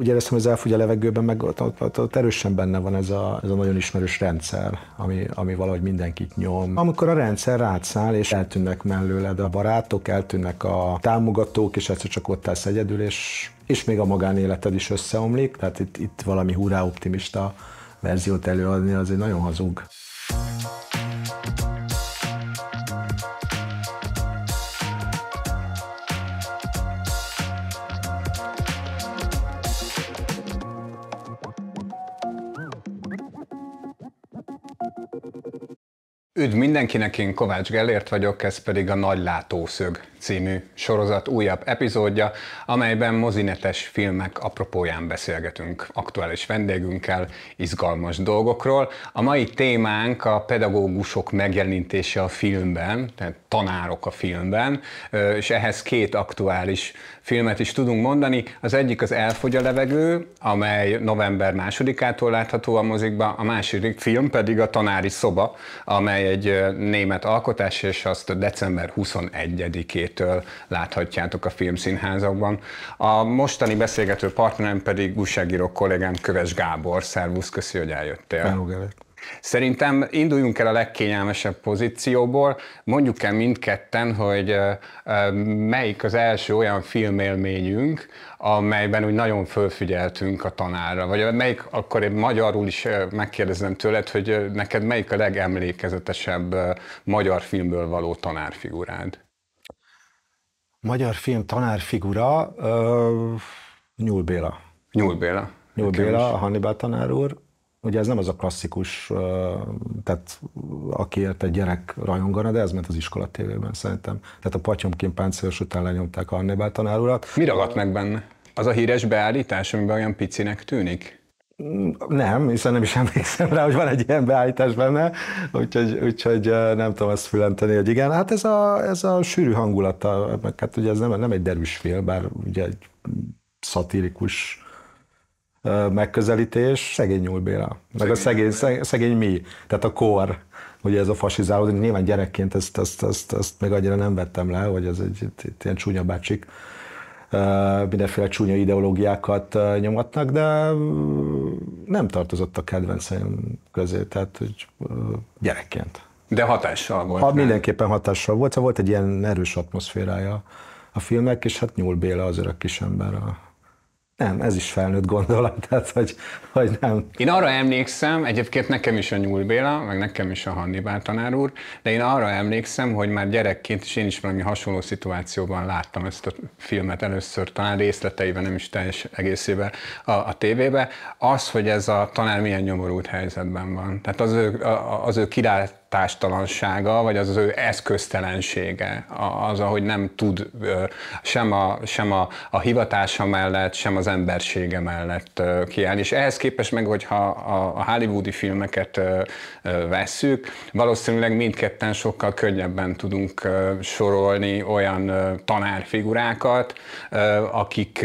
úgy éreztem, hogy az elfogy a levegőben, meg ott, ott, ott erősen benne van ez a, ez a nagyon ismerős rendszer, ami, ami valahogy mindenkit nyom. Amikor a rendszer rátszál, és eltűnnek mellőled a barátok, eltűnnek a támogatók, és egyszer csak ott állsz egyedül, és, és még a magánéleted is összeomlik, tehát itt, itt valami hurrá optimista verziót előadni, az egy nagyon hazug. Üdv mindenkinek, én Kovács Gellért vagyok, ez pedig a Nagy Látószög című sorozat újabb epizódja, amelyben mozinetes filmek apropóján beszélgetünk aktuális vendégünkkel izgalmas dolgokról. A mai témánk a pedagógusok megjelenítése a filmben, tehát tanárok a filmben, és ehhez két aktuális filmet is tudunk mondani. Az egyik az Elfogy a levegő, amely november másodikától látható a mozikba, a második film pedig a Tanári szoba, amely egy német alkotás, és azt december 21 elejétől láthatjátok a filmszínházakban. A mostani beszélgető partnerem pedig újságíró kollégám Köves Gábor. Szervusz, köszi, hogy eljöttél. Felúgelek. Szerintem induljunk el a legkényelmesebb pozícióból, mondjuk el mindketten, hogy melyik az első olyan filmélményünk, amelyben úgy nagyon fölfigyeltünk a tanárra, vagy melyik, akkor én magyarul is megkérdezem tőled, hogy neked melyik a legemlékezetesebb magyar filmből való tanárfigurád? magyar film tanárfigura uh, Nyúl Béla. Nyúl Béla. Nyúl Béla, a Hannibal tanár úr. Ugye ez nem az a klasszikus, uh, tehát akiért egy gyerek rajongana, de ez ment az iskola tévében szerintem. Tehát a Patyomkin páncélos után lenyomták a Hannibal tanár urat. Mi ragadt meg benne? Az a híres beállítás, amiben olyan picinek tűnik? Mm, nem, hiszen nem is emlékszem rá, hogy van egy ilyen beállítás benne, úgyhogy, úgyhogy nem tudom ezt fülenteni, hogy igen. Hát ez a, ez a sűrű hangulata, meg hát ugye ez nem, nem egy derűs film, bár ugye egy szatirikus megközelítés, szegény Nyúl Béla, meg a szegény, szegény, szegény mi, tehát a kor, ugye ez a fasizálódás, nyilván gyerekként ezt, ezt, ezt, ezt, ezt meg annyira nem vettem le, hogy ez egy, egy, egy ilyen csúnya bácsik mindenféle csúnya ideológiákat nyomatnak, de nem tartozott a kedvenceim közé, tehát hogy gyerekként. De hatással volt. Ha, mindenképpen hatással volt, szóval volt egy ilyen erős atmoszférája a filmek és hát Nyúl Béla az kis ember a nem, ez is felnőtt gondolat, tehát hogy, hogy nem. Én arra emlékszem, egyébként nekem is a Nyúl Béla, meg nekem is a Hannibál tanár úr, de én arra emlékszem, hogy már gyerekként is én is valami hasonló szituációban láttam ezt a filmet először, talán részleteiben, nem is teljes egészében a, a tévébe. Az, hogy ez a tanár milyen nyomorult helyzetben van. Tehát az ő, a, az ő király hatástalansága, vagy az az ő eszköztelensége, az, ahogy nem tud sem a, sem a, a hivatása mellett, sem az embersége mellett kiállni. És ehhez képest meg, hogyha a hollywoodi filmeket vesszük, valószínűleg mindketten sokkal könnyebben tudunk sorolni olyan tanárfigurákat, akik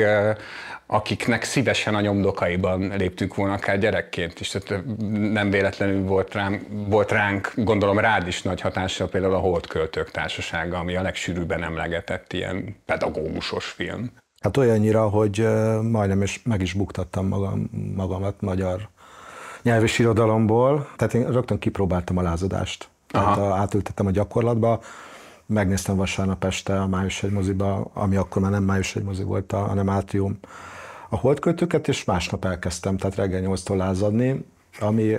akiknek szívesen a nyomdokaiban léptünk volna akár gyerekként is. Tehát nem véletlenül volt, rám, volt ránk, gondolom rád is nagy hatással például a Holdköltők Társasága, ami a legsűrűbben emlegetett ilyen pedagógusos film. Hát olyannyira, hogy majdnem is meg is buktattam magam, magamat magyar nyelvis irodalomból, tehát én rögtön kipróbáltam a lázadást. Tehát Aha. átültettem a gyakorlatba, megnéztem vasárnap este a Május egy moziba, ami akkor már nem Május egy mozi volt, hanem Átrium a holdkötőket, és másnap elkezdtem, tehát reggel 8-tól lázadni, ami,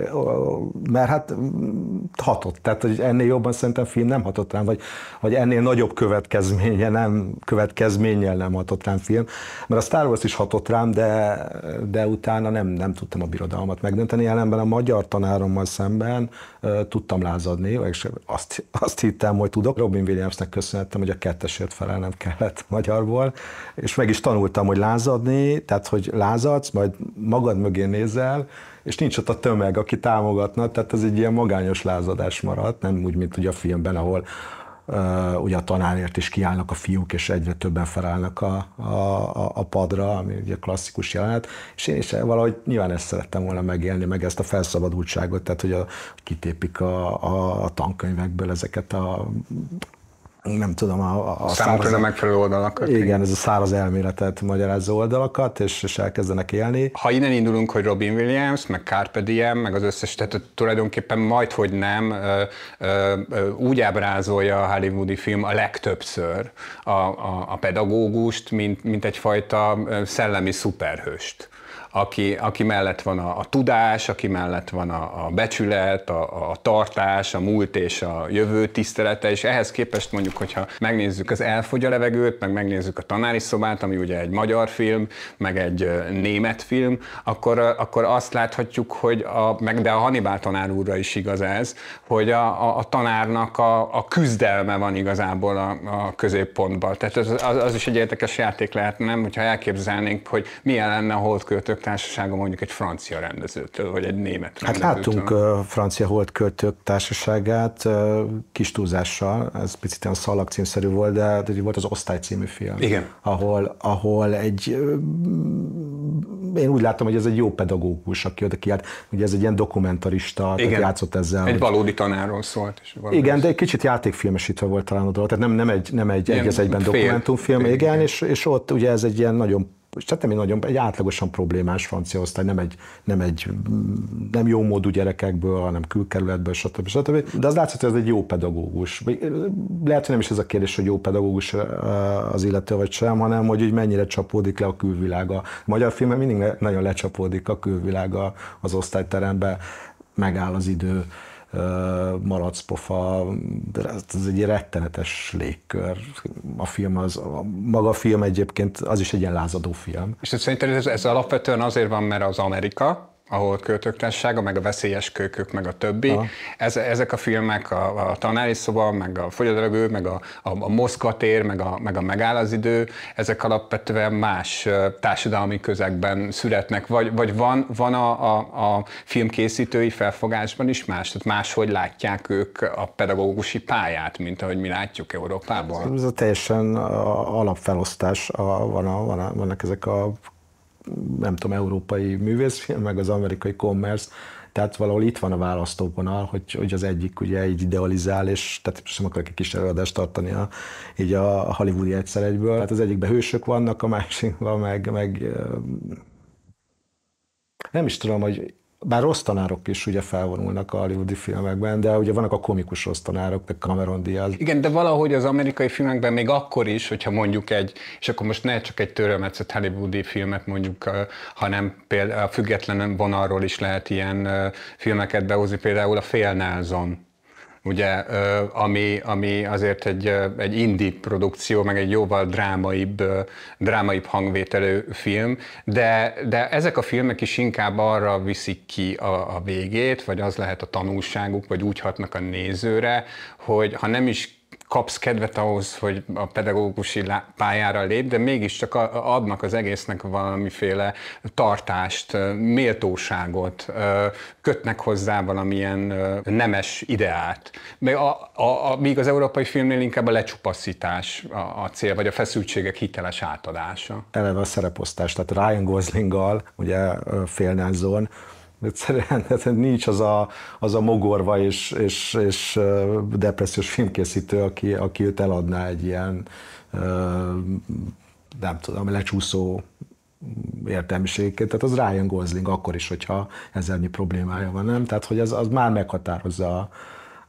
mert hát mm, hatott, tehát hogy ennél jobban szerintem film nem hatott rám, vagy, vagy ennél nagyobb következménye nem, következménnyel nem hatott rám film, mert a Star Wars is hatott rám, de, de utána nem, nem tudtam a birodalmat megdönteni, ellenben a magyar tanárommal szemben tudtam lázadni, és azt, azt hittem, hogy tudok. Robin Williamsnek köszönhettem, hogy a kettesért felelnem kellett magyarból, és meg is tanultam, hogy lázadni, tehát hogy lázadsz, majd magad mögé nézel, és nincs ott a tömeg, aki támogatna, tehát ez egy ilyen magányos lázadás maradt, nem úgy, mint ugye a filmben, ahol Uh, ugye a tanárért is kiállnak a fiúk, és egyre többen felállnak a, a, a padra, ami ugye klasszikus jelenet, és én is valahogy nyilván ezt szerettem volna megélni, meg ezt a felszabadultságot, tehát hogy a, kitépik a, a, a tankönyvekből ezeket a nem tudom, a, a, a számunkra megfelelő oldalakat. Igen, ez a száraz elméletet magyarázó oldalakat, és, és elkezdenek élni. Ha innen indulunk, hogy Robin Williams, meg Carpe Diem, meg az összes, tehát tulajdonképpen majd, hogy nem, ö, ö, ö, úgy ábrázolja a hollywoodi film a legtöbbször a, a, a pedagógust, mint, mint egyfajta szellemi szuperhőst aki, aki mellett van a, a tudás, aki mellett van a, a becsület, a, a tartás, a múlt és a jövő tisztelete, és ehhez képest mondjuk, hogyha megnézzük az Elfogy a levegőt, meg megnézzük a tanári szobát, ami ugye egy magyar film, meg egy német film, akkor, akkor azt láthatjuk, hogy a, meg de a Hannibal tanár úrra is igaz ez, hogy a, a, a tanárnak a, a küzdelme van igazából a, a középpontban. Tehát az, az, az is egy érdekes játék lehet, nem? Hogyha elképzelnénk, hogy milyen lenne a holdköltök társasága mondjuk egy francia rendezőtől, vagy egy német hát rendezőtől? Hát láttunk uh, francia holdköltők társaságát kis túlzással, ez picit szalag címszerű volt, de, hát volt az Osztály című film. Igen. Ahol, ahol egy, én úgy látom, hogy ez egy jó pedagógus, aki oda kiállt, ugye ez egy ilyen dokumentarista, Igen. Tehát játszott ezzel. Egy hogy... valódi tanáról szólt. És igen, de egy kicsit játékfilmesítve volt talán a dolog, tehát nem, nem egy, nem egy, egy egyben dokumentumfilm, fél, igen, igen, és, és ott ugye ez egy ilyen nagyon és tehát nem egy nagyon, egy átlagosan problémás francia osztály, nem egy, nem egy nem jó módú gyerekekből, hanem külkerületből, stb. stb. De az látszott, hogy ez egy jó pedagógus. Lehet, hogy nem is ez a kérdés, hogy jó pedagógus az illető vagy sem, hanem hogy, hogy mennyire csapódik le a külvilága. A magyar filmben mindig nagyon lecsapódik a külvilága az osztályterembe, megáll az idő, malacpofa, de ez egy rettenetes légkör. A film az, a maga a film egyébként az is egy ilyen lázadó film. És szerinted ez, ez alapvetően azért van, mert az Amerika, a költöktársága, meg a veszélyes kölykök, meg a többi. Ez, ezek a filmek, a, a tanári szoba, meg a fogyadrögő, meg a, a, a moszkatér, tér, meg a, meg a megáll az idő, ezek alapvetően más társadalmi közegben születnek, vagy, vagy van, van a, a, a filmkészítői felfogásban is más, tehát máshogy látják ők a pedagógusi pályát, mint ahogy mi látjuk Európában. Ez a teljesen alapfelosztás, a, van a, van a, vannak ezek a nem tudom, európai művészfilm, meg az amerikai commerce, tehát valahol itt van a választóvonal, hogy, hogy az egyik ugye így idealizál, és tehát sem akarok egy kis előadást tartani a, így a hollywoodi egyszer egyből. Tehát az egyikben hősök vannak, a másikban meg, meg nem is tudom, hogy bár rossz tanárok is ugye felvonulnak a hollywoodi filmekben, de ugye vannak a komikus rossz tanárok, de Cameron Diaz. Igen, de valahogy az amerikai filmekben még akkor is, hogyha mondjuk egy, és akkor most ne csak egy törölmetszett hollywoodi filmet mondjuk, hanem például a független vonalról is lehet ilyen filmeket behozni, például a Fél Nelson ugye, ami, ami azért egy, egy indie produkció, meg egy jóval drámaibb, drámaibb hangvételő film, de, de ezek a filmek is inkább arra viszik ki a, a végét, vagy az lehet a tanulságuk, vagy úgy hatnak a nézőre, hogy ha nem is kapsz kedvet ahhoz, hogy a pedagógusi pályára lép, de mégiscsak adnak az egésznek valamiféle tartást, méltóságot, kötnek hozzá valamilyen nemes ideát. Még a, a, a, míg az európai filmnél inkább a lecsupaszítás a, a cél, vagy a feszültségek hiteles átadása. Eleve a szereposztás, tehát Ryan Goslinggal, ugye Félnázon, Egyszerűen hát nincs az a, az a mogorva és, és, és depressziós filmkészítő, aki, aki őt eladná egy ilyen, nem tudom, lecsúszó értelmiségként, tehát az Ryan Gosling akkor is, hogyha ezernyi problémája van, nem? Tehát, hogy az, az már meghatározza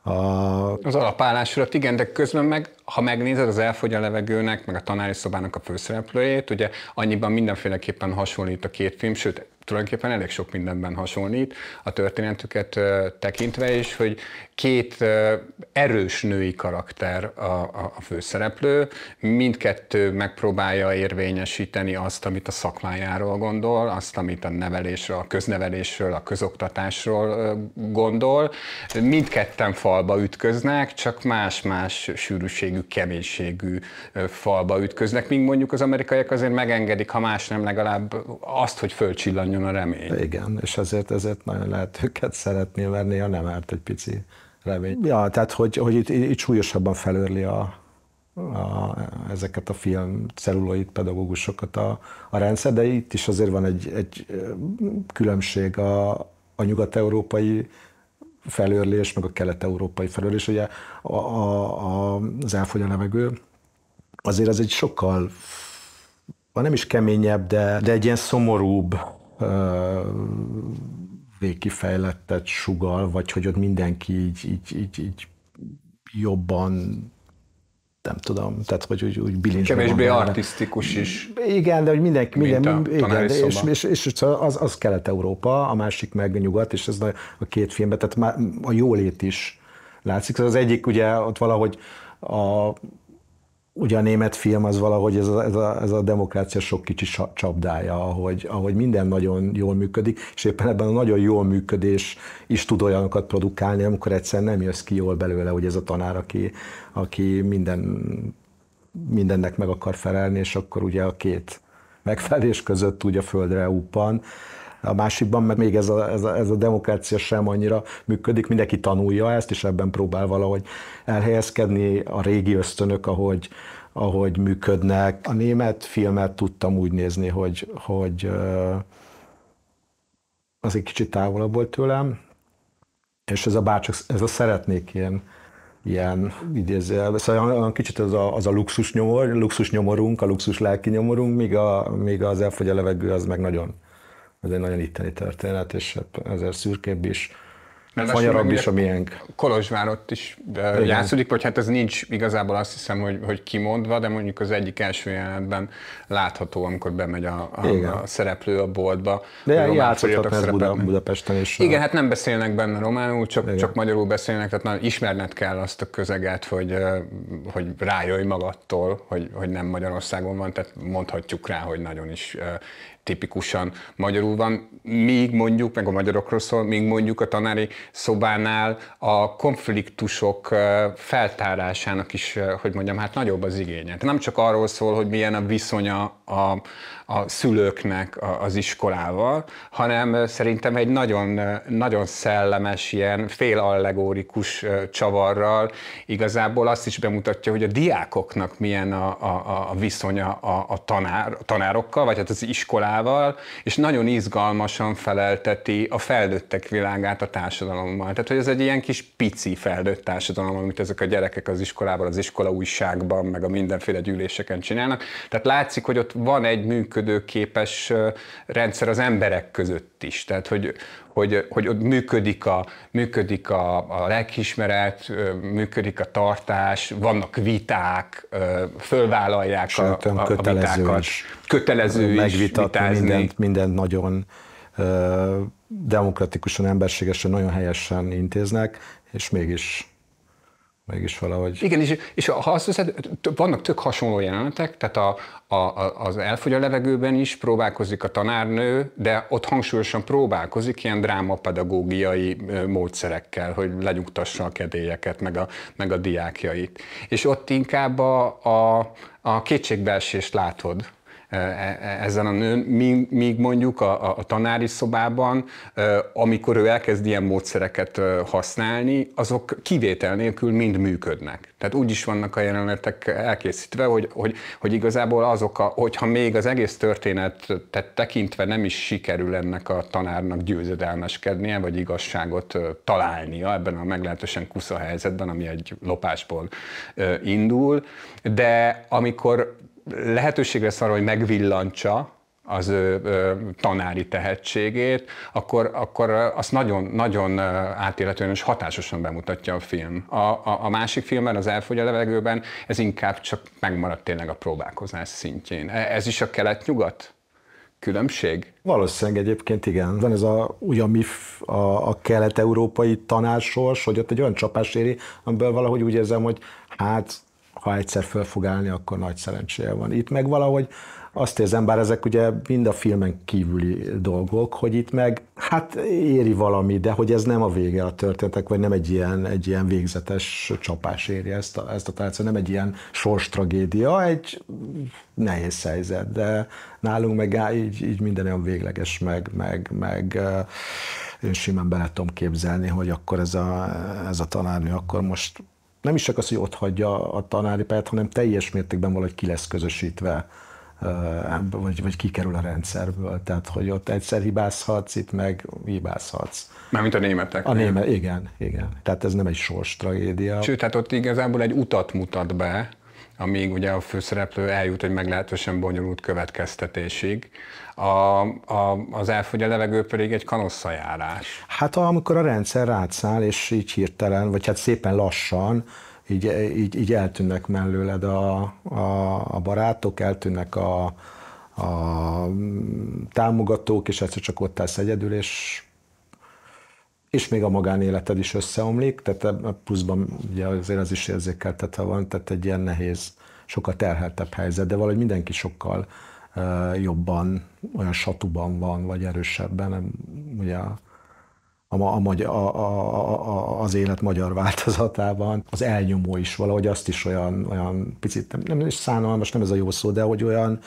a, a... Az alapállásra, igen, de közben meg ha megnézed az elfogy a levegőnek, meg a tanári szobának a főszereplőjét, ugye annyiban mindenféleképpen hasonlít a két film, sőt, tulajdonképpen elég sok mindenben hasonlít a történetüket tekintve is, hogy két erős női karakter a, a, a főszereplő, mindkettő megpróbálja érvényesíteni azt, amit a szakmájáról gondol, azt, amit a nevelésről, a köznevelésről, a közoktatásról gondol. Mindketten falba ütköznek, csak más-más sűrűség mennyiségű, keménységű falba ütköznek, míg mondjuk az amerikaiak azért megengedik, ha más nem legalább azt, hogy fölcsillanjon a remény. Igen, és ezért, ezért nagyon lehet őket szeretni, mert néha nem árt egy pici remény. Ja, tehát hogy, hogy itt, itt súlyosabban felörli a, a, ezeket a film celluloid pedagógusokat a, a rendszer, de itt is azért van egy, egy különbség a, a nyugat-európai felörlés, meg a kelet-európai felörlés, ugye a, a, a, az elfogy a levegő, azért az egy sokkal, ha nem is keményebb, de, de egy ilyen szomorúbb, ö, végkifejlettet sugal, vagy hogy ott mindenki így, így, így, így jobban nem tudom, tehát hogy úgy, úgy bilincs. Kevésbé artisztikus is. Igen, de hogy mindenki, minden, igen, de és, és, és, és, az, az Kelet-Európa, a másik meg Nyugat, és ez a, a két filmben, tehát már a jólét is látszik. Az egyik ugye ott valahogy a ugye a német film az valahogy ez a, ez a, ez a demokrácia sok kicsi csapdája, ahogy, ahogy minden nagyon jól működik, és éppen ebben a nagyon jól működés is tud olyanokat produkálni, amikor egyszer nem jössz ki jól belőle, hogy ez a tanár, aki, aki minden, mindennek meg akar felelni, és akkor ugye a két megfelelés között úgy a földre uppan a másikban mert még ez a, ez, a, ez a demokrácia sem annyira működik, mindenki tanulja ezt, és ebben próbál valahogy elhelyezkedni a régi ösztönök, ahogy, ahogy működnek. A német filmet tudtam úgy nézni, hogy, hogy az egy kicsit távolabb volt tőlem, és ez a bárcsak, ez a szeretnék ilyen, ilyen idézőjel, szóval kicsit az a, az a luxus, nyomor, luxus nyomorunk, a luxus lelki nyomorunk, míg, a, míg az elfogy a levegő, az meg nagyon ez egy nagyon itteni történet, és ezért hát szürkébb is, fanyarabb is a miénk. Kolozsvár ott is játszódik, vagy hát ez nincs igazából azt hiszem, hogy, hogy kimondva, de mondjuk az egyik első jelenetben látható, amikor bemegy a, a, a szereplő a boltba. De a játszottak ez Buda, Budapesten is. Igen, a... hát nem beszélnek benne románul, csak, csak magyarul beszélnek, tehát már ismerned kell azt a közeget, hogy, hogy rájöjj magadtól, hogy, hogy nem Magyarországon van, tehát mondhatjuk rá, hogy nagyon is tipikusan magyarul van, míg mondjuk, meg a magyarokról szól, míg mondjuk a tanári szobánál a konfliktusok feltárásának is, hogy mondjam, hát nagyobb az igénye. Nem csak arról szól, hogy milyen a viszonya a, a szülőknek a, az iskolával, hanem szerintem egy nagyon, nagyon szellemes, ilyen félallegórikus csavarral igazából azt is bemutatja, hogy a diákoknak milyen a, a, a viszonya a, a tanár, a tanárokkal, vagy hát az iskolával, és nagyon izgalmasan felelteti a felnőttek világát a társadalommal. Tehát, hogy ez egy ilyen kis pici felnőtt társadalom, amit ezek a gyerekek az iskolában, az iskola újságban, meg a mindenféle gyűléseken csinálnak. Tehát látszik, hogy ott van egy működőképes rendszer az emberek között is. Tehát, hogy, hogy, hogy ott működik, a, működik a, a lelkismeret, működik a tartás, vannak viták, fölvállalják Sőtöm, a, a, a vitákat. Is. Kötelező Megvitatni is vitázni. Mindent, mindent nagyon demokratikusan, emberségesen, nagyon helyesen intéznek, és mégis mégis valahogy. Igen, és, és ha azt hiszed, vannak tök hasonló jelenetek, tehát a, a, az elfogy a levegőben is próbálkozik a tanárnő, de ott hangsúlyosan próbálkozik ilyen drámapedagógiai módszerekkel, hogy lenyugtassa a kedélyeket, meg a, meg a diákjait. És ott inkább a, a, a kétségbeesést látod, E, e, ezen a nőn, míg mondjuk a, a tanári szobában, e, amikor ő elkezd ilyen módszereket használni, azok kivétel nélkül mind működnek. Tehát úgy is vannak a jelenetek elkészítve, hogy, hogy, hogy igazából azok, a, hogyha még az egész történetet tekintve nem is sikerül ennek a tanárnak győzedelmeskednie, vagy igazságot találnia ebben a meglehetősen kusza helyzetben, ami egy lopásból indul, de amikor lehetőségre lesz hogy megvillantsa az ő ö, tanári tehetségét, akkor, akkor azt nagyon, nagyon átéletően és hatásosan bemutatja a film. A, a, a másik filmben, az Elfogy a levegőben, ez inkább csak megmaradt tényleg a próbálkozás szintjén. E, ez is a kelet-nyugat? különbség? Valószínűleg egyébként igen. Van ez a, ugyan MIF, a, a kelet-európai tanársors, hogy ott egy olyan csapás éri, amiből valahogy úgy érzem, hogy hát ha egyszer föl fog állni, akkor nagy szerencséje van. Itt meg valahogy azt érzem, bár ezek ugye mind a filmen kívüli dolgok, hogy itt meg hát éri valami, de hogy ez nem a vége a történetek, vagy nem egy ilyen, egy ilyen végzetes csapás éri ezt a, ezt a tárcát, szóval nem egy ilyen sors tragédia, egy nehéz helyzet, de nálunk meg így, így minden olyan végleges, meg, meg, meg én simán bele tudom képzelni, hogy akkor ez a, ez a tanárnő akkor most nem is csak az, hogy ott hagyja a tanári pályát, hanem teljes mértékben valahogy ki lesz közösítve, eh, vagy, vagy kikerül a rendszerből. Tehát, hogy ott egyszer hibázhatsz, itt meg hibázhatsz. Mármint a németek. A német, igen, igen. Tehát ez nem egy sors tragédia. Sőt, tehát ott igazából egy utat mutat be, amíg ugye a főszereplő eljut egy meglehetősen bonyolult következtetésig. A, a, az elfogy a levegő pedig egy kanosszajárás. Hát amikor a rendszer rátszál, és így hirtelen, vagy hát szépen lassan, így, így, így eltűnnek mellőled a, a, a barátok, eltűnnek a, a támogatók, és egyszer csak ott állsz egyedül, és és még a magánéleted is összeomlik, tehát a pluszban ugye azért az is ha van, tehát egy ilyen nehéz, sokkal terheltebb helyzet, de valahogy mindenki sokkal uh, jobban, olyan satuban van, vagy erősebben, nem, ugye a, a, a, a, a, az élet magyar változatában. Az elnyomó is valahogy azt is olyan, olyan picit, nem, nem is szánalmas, nem ez a jó szó, de hogy olyan,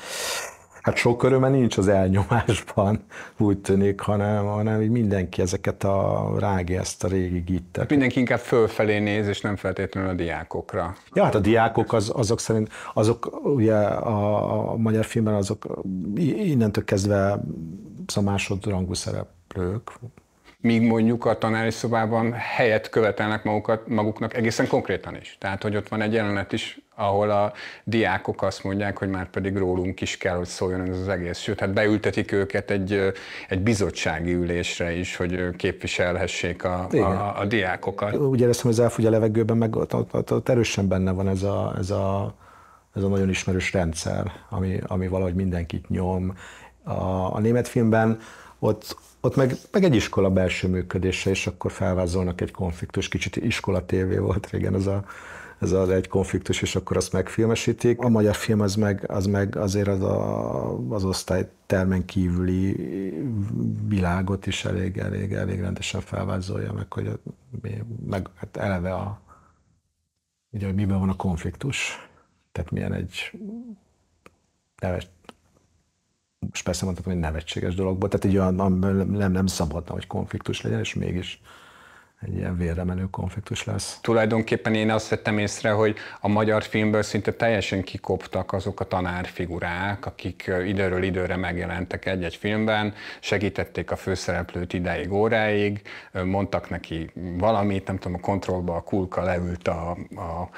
Hát sok öröme nincs az elnyomásban, úgy tűnik, hanem, hanem így mindenki ezeket a rági ezt a régi gittet. Mindenki inkább fölfelé néz, és nem feltétlenül a diákokra. Ja, hát a diákok az, azok szerint, azok ugye a, a magyar filmben azok innentől kezdve a szóval másodrangú szereplők, míg mondjuk a tanári szobában helyet követelnek magukat, maguknak egészen konkrétan is. Tehát, hogy ott van egy jelenet is, ahol a diákok azt mondják, hogy már pedig rólunk is kell, hogy szóljon ez az egész. Sőt, hát beültetik őket egy, egy bizottsági ülésre is, hogy képviselhessék a, a, a diákokat. Úgy éreztem, hogy az elfogy a levegőben, meg ott, ott, ott, ott erősen benne van ez a, ez a ez a nagyon ismerős rendszer, ami, ami valahogy mindenkit nyom. A, a német filmben ott, ott meg, meg egy iskola belső működése, és akkor felvázolnak egy konfliktus, kicsit iskola tévé volt régen az a, ez az egy konfliktus, és akkor azt megfilmesítik. A magyar film az meg, az meg azért az, a, az osztály termen kívüli világot is elég, elég, elég rendesen felvázolja meg, hogy meg, hát eleve a, ugye, hogy miben van a konfliktus, tehát milyen egy neves, most persze mondhatom, hogy nevetséges dologból, tehát egy olyan, nem, nem szabadna, hogy konfliktus legyen, és mégis egy ilyen menő konfliktus lesz. Tulajdonképpen én azt vettem észre, hogy a magyar filmből szinte teljesen kikoptak azok a tanárfigurák, akik időről időre megjelentek egy-egy filmben, segítették a főszereplőt ideig, óráig, mondtak neki valamit, nem tudom, a kontrollba a kulka leült a, a,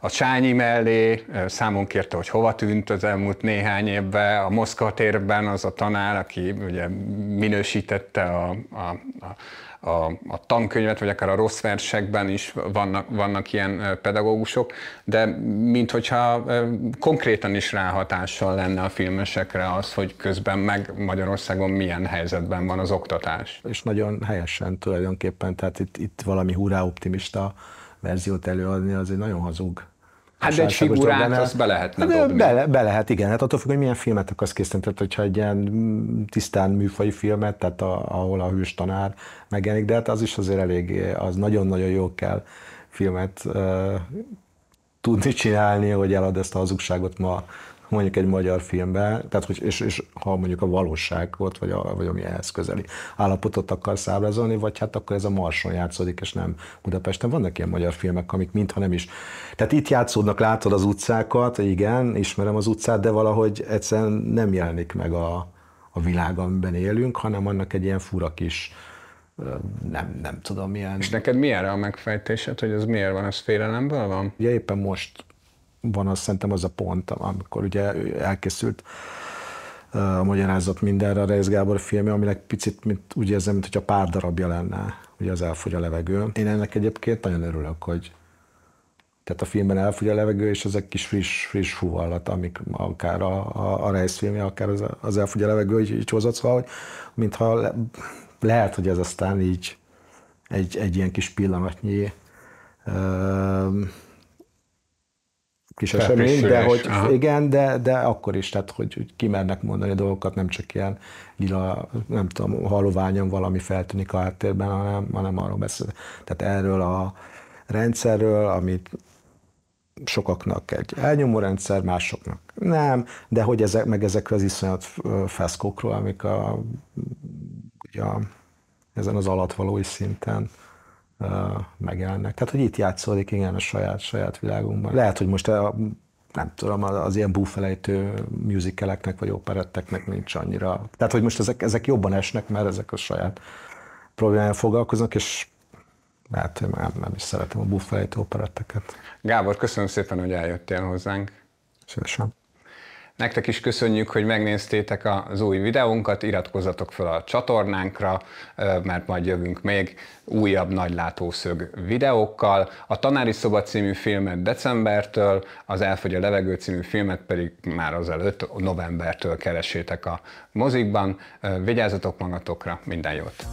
a csányi mellé, számon kérte, hogy hova tűnt az elmúlt néhány évben, a Moszkva térben az a tanár, aki ugye minősítette a, a, a a, a tankönyvet, vagy akár a rossz versekben is vannak, vannak ilyen pedagógusok, de minthogyha konkrétan is ráhatással lenne a filmesekre az, hogy közben meg Magyarországon milyen helyzetben van az oktatás. És nagyon helyesen tulajdonképpen, tehát itt, itt valami hurrá optimista verziót előadni, az egy nagyon hazug Hát de egy figurát benne. azt be lehetne hát, dobni. Be, be lehet, igen. Hát attól függ, hogy milyen filmet akarsz készíteni. Tehát, hogyha egy ilyen mm, tisztán műfai filmet, tehát a, ahol a hős tanár megjelenik, de hát az is azért elég, az nagyon-nagyon jó kell filmet uh, tudni csinálni, hogy elad ezt a hazugságot ma mondjuk egy magyar filmben, tehát hogy, és, és, ha mondjuk a valóságot, vagy, a, vagy ami ehhez közeli állapotot akar ábrázolni, vagy hát akkor ez a Marson játszódik, és nem Budapesten. Vannak ilyen magyar filmek, amik mintha nem is. Tehát itt játszódnak, látod az utcákat, igen, ismerem az utcát, de valahogy egyszerűen nem jelenik meg a, a világ, amiben élünk, hanem annak egy ilyen fura kis nem, nem tudom milyen. És neked mi erre a megfejtésed, hogy ez miért van, ez félelemből van? Ugye éppen most van az szerintem az a pont, amikor ugye elkészült a magyarázat mindenre a Reis Gábor filmje, aminek picit mint, úgy érzem, mint a pár darabja lenne, ugye az elfogy a levegő. Én ennek egyébként nagyon örülök, hogy tehát a filmben elfogy a levegő, és ezek kis friss, friss fúvallat, amik akár a, a, a Reis filmje, akár az, az elfogy a levegő, így, így hozott, szóval, hogy mintha le, lehet, hogy ez aztán így egy, egy ilyen kis pillanatnyi kis esemény, de hogy Aha. igen, de, de akkor is, tehát hogy, hogy kimernek mondani dolgokat, nem csak ilyen lila, nem tudom, haloványon valami feltűnik a háttérben, hanem, hanem arról beszél. Tehát erről a rendszerről, amit sokaknak egy elnyomó rendszer, másoknak nem, de hogy ezek, meg ezek az iszonyat feszkokról, amik a, ugye, ezen az alatvalói szinten megjelennek. Tehát, hogy itt játszódik, igen, a saját, saját világunkban. Lehet, hogy most a, nem tudom, az ilyen búfelejtő musicaleknek vagy operetteknek nincs annyira. Tehát, hogy most ezek, ezek jobban esnek, mert ezek a saját problémájával foglalkoznak, és lehet, én már nem is szeretem a búfelejtő operetteket. Gábor, köszönöm szépen, hogy eljöttél hozzánk. Szívesen. Nektek is köszönjük, hogy megnéztétek az új videónkat, iratkozzatok fel a csatornánkra, mert majd jövünk még újabb nagylátószög videókkal. A Tanári Szoba című filmet decembertől, az Elfogy a levegő című filmet pedig már azelőtt novembertől keresétek a mozikban. Vigyázzatok magatokra, minden jót!